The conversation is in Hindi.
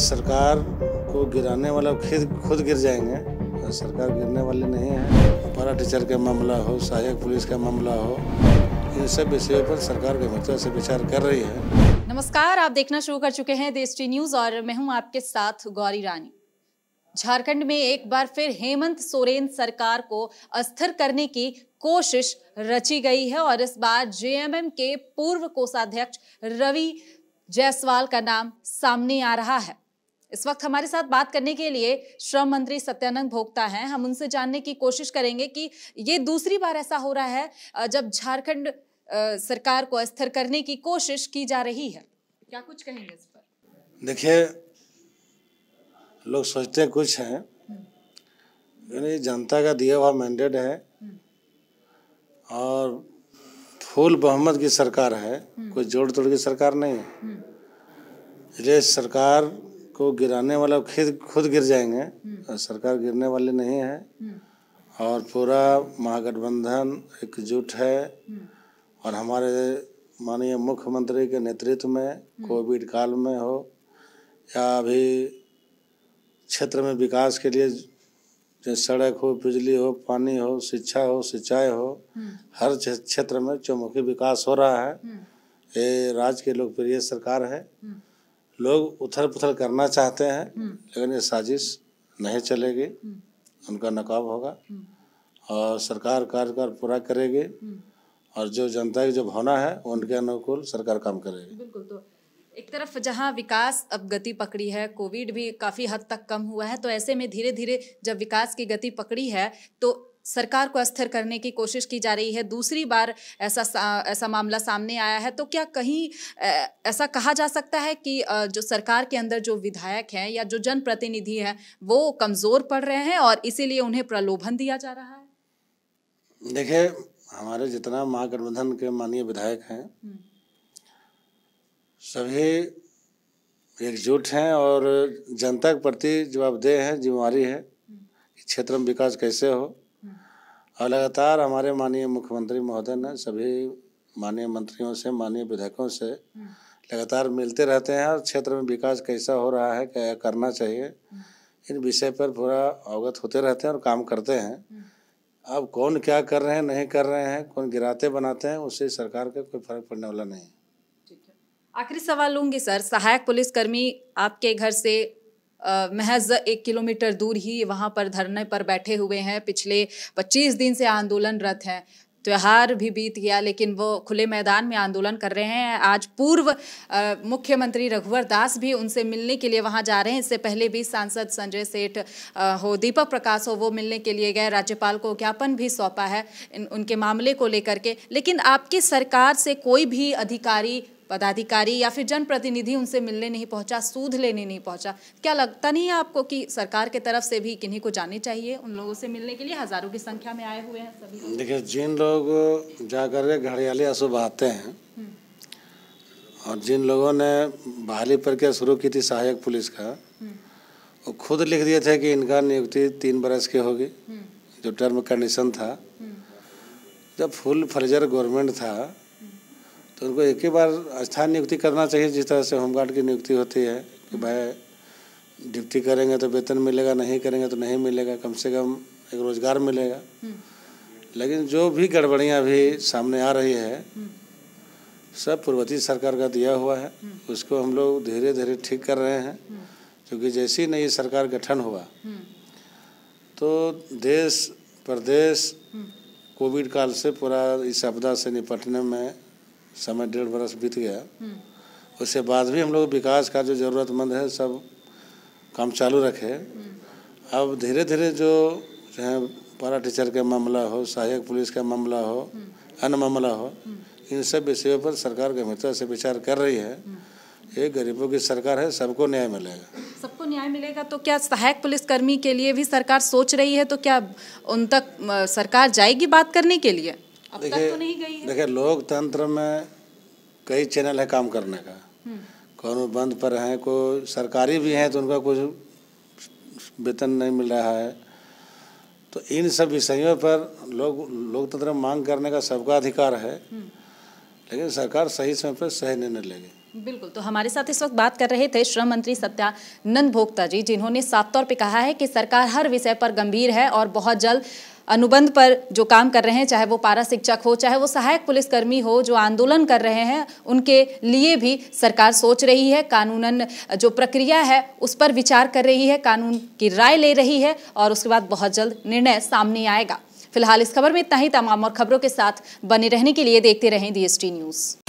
सरकार को गिराने वाला खुद खुद गिर जाएंगे सरकार गिरने वाले नहीं है पारा टीचर का मामला हो सहायक पुलिस का मामला हो इन सब विषयों पर सरकार गंभीरता से विचार कर रही है नमस्कार आप देखना शुरू कर चुके हैं देश टी न्यूज और मैं हूं आपके साथ गौरी रानी झारखंड में एक बार फिर हेमंत सोरेन सरकार को अस्थिर करने की कोशिश रची गई है और इस बार जेएमएम के पूर्व कोषाध्यक्ष रवि जायसवाल का नाम सामने आ रहा है इस वक्त हमारे साथ बात करने के लिए श्रम मंत्री सत्यानंद भोक्ता हैं हम उनसे जानने की कोशिश करेंगे कि ये दूसरी बार ऐसा हो रहा है जब झारखंड सरकार को अस्थिर करने की कोशिश की जा रही है क्या कुछ कहेंगे इस पर देखिए लोग सोचते कुछ हैं यानी जनता का दिया हुआ मैंडेट है और फूल बहुमत की सरकार है हम्म। कोई जोड़ तोड़ की सरकार नहीं है इसलिए हम्म। सरकार को गिराने वाला खुद खुद गिर जाएंगे हम्म। सरकार गिरने वाली नहीं है हम्म। और पूरा महागठबंधन एकजुट है हम्म। और हमारे माननीय मुख्यमंत्री के नेतृत्व में कोविड काल में हो या अभी क्षेत्र में विकास के लिए सड़क हो बिजली हो पानी हो शिक्षा हो सिंचाई हो हर क्षेत्र में चौमुखी विकास हो रहा है ये राज्य के लोकप्रिय सरकार है लोग उथल पुथल करना चाहते हैं हम्म। लेकिन ये साजिश नहीं चलेगी हम्म। उनका नकाब होगा हम्म। और सरकार कार्यकाल पूरा करेगी और जो जनता की जो भावना है उनके अनुकूल सरकार काम करेगी बिल्कुल तो एक तरफ जहां विकास अब गति पकड़ी है कोविड भी काफ़ी हद तक कम हुआ है तो ऐसे में धीरे धीरे जब विकास की गति पकड़ी है तो सरकार को अस्थिर करने की कोशिश की जा रही है दूसरी बार ऐसा ऐसा मामला सामने आया है तो क्या कहीं ऐसा कहा जा सकता है कि जो सरकार के अंदर जो विधायक हैं या जो जनप्रतिनिधि हैं वो कमज़ोर पड़ रहे हैं और इसीलिए उन्हें प्रलोभन दिया जा रहा है देखिए हमारे जितना महागठबंधन के माननीय विधायक हैं हम्म। सभी एकजुट हैं और जनता के प्रति जवाबदेह हैं जिम्मेवारी है हम्म। क्षेत्र में विकास कैसे हो और हाँ, लगातार हमारे माननीय मुख्यमंत्री महोदय ने सभी माननीय मंत्रियों से माननीय विधायकों से लगातार मिलते रहते हैं और क्षेत्र में विकास कैसा हो रहा है क्या करना चाहिए इन विषय पर पूरा अवगत होते रहते हैं और काम करते हैं अब कौन क्या कर रहे हैं नहीं कर रहे हैं कौन गिराते बनाते हैं उससे सरकार का कोई फर्क पड़ने वाला नहीं आखिरी सवाल लूंगी सर सहायक पुलिसकर्मी आपके घर से महज एक किलोमीटर दूर ही वहाँ पर धरने पर बैठे हुए हैं पिछले 25 दिन से आंदोलनरत हैं त्यौहार भी बीत गया लेकिन वो खुले मैदान में आंदोलन कर रहे हैं आज पूर्व मुख्यमंत्री रघुवर दास भी उनसे मिलने के लिए वहाँ जा रहे हैं इससे पहले भी सांसद संजय सेठ हो दीपक प्रकाश हो वो मिलने के लिए गए राज्यपाल को ज्ञापन भी सौंपा है इन, उनके मामले को लेकर के लेकिन आपकी सरकार से कोई भी अधिकारी पदाधिकारी या फिर जनप्रतिनिधि उनसे मिलने नहीं पहुंचा सूद लेने नहीं पहुंचा क्या लगता नहीं है आपको कि सरकार के तरफ से भी किन्हीं को जाने चाहिए उन लोगों से मिलने के लिए हज़ारों की संख्या में आए हुए हैं सभी देखिए जिन लोग जाकर घड़ियाली अशुभ आते हैं हम्म। और जिन लोगों ने बहाली प्रक्रिया शुरू की थी सहायक पुलिस का हम्म। वो खुद लिख दिए थे कि इनका नियुक्ति तीन बरस की होगी हम्म। जो टर्म कंडीशन था जब फुल फर्जर गवर्नमेंट था तो उनको एक ही बार स्थान नियुक्ति करना चाहिए जिस तरह से होमगार्ड की नियुक्ति होती है कि भाई ड्यूटी करेंगे तो वेतन मिलेगा नहीं करेंगे तो नहीं मिलेगा कम से कम एक रोजगार मिलेगा हम्म। लेकिन जो भी गड़बड़ियाँ अभी सामने आ रही है हम्म। सब पूर्वती सरकार का दिया हुआ है हम्म। उसको हम लोग धीरे धीरे ठीक कर रहे हैं क्योंकि जैसी नई सरकार गठन हुआ तो देश प्रदेश कोविड काल से पूरा इस आपदा से निपटने में समय डेढ़ बरस बीत गया उसके बाद भी हम लोग विकास का जो ज़रूरतमंद है सब काम चालू रखे अब धीरे धीरे जो चाहे पारा टीचर का मामला हो सहायक पुलिस का मामला हो अन्य मामला हो इन सब विषयों पर सरकार गंभीरता से विचार कर रही है ये गरीबों की सरकार है सबको न्याय मिलेगा सबको न्याय मिलेगा तो क्या सहायक पुलिसकर्मी के लिए भी सरकार सोच रही है तो क्या उन तक सरकार जाएगी बात करने के लिए अब तक तो नहीं गई है देखिए लोकतंत्र में कई चैनल है काम करने का हम्म। कौन बंद पर हैं को सरकारी भी हैं तो उनका कुछ वेतन नहीं मिल रहा है तो इन सब विषयों पर लोग लोकतंत्र में मांग करने का सबका अधिकार है हम्म। लेकिन सरकार सही समय पर सही निर्णय लेगी बिल्कुल तो हमारे साथ इस वक्त बात कर रहे थे श्रम मंत्री सत्यानंद भोक्ता जी जिन्होंने साफ तौर पे कहा है कि सरकार हर विषय पर गंभीर है और बहुत जल्द अनुबंध पर जो काम कर रहे हैं चाहे वो पारा शिक्षक हो चाहे वो सहायक पुलिसकर्मी हो जो आंदोलन कर रहे हैं उनके लिए भी सरकार सोच रही है कानूनन जो प्रक्रिया है उस पर विचार कर रही है कानून की राय ले रही है और उसके बाद बहुत जल्द निर्णय सामने आएगा फिलहाल इस खबर में इतना ही तमाम और खबरों के साथ बने रहने के लिए देखते रहें डीएसटी न्यूज़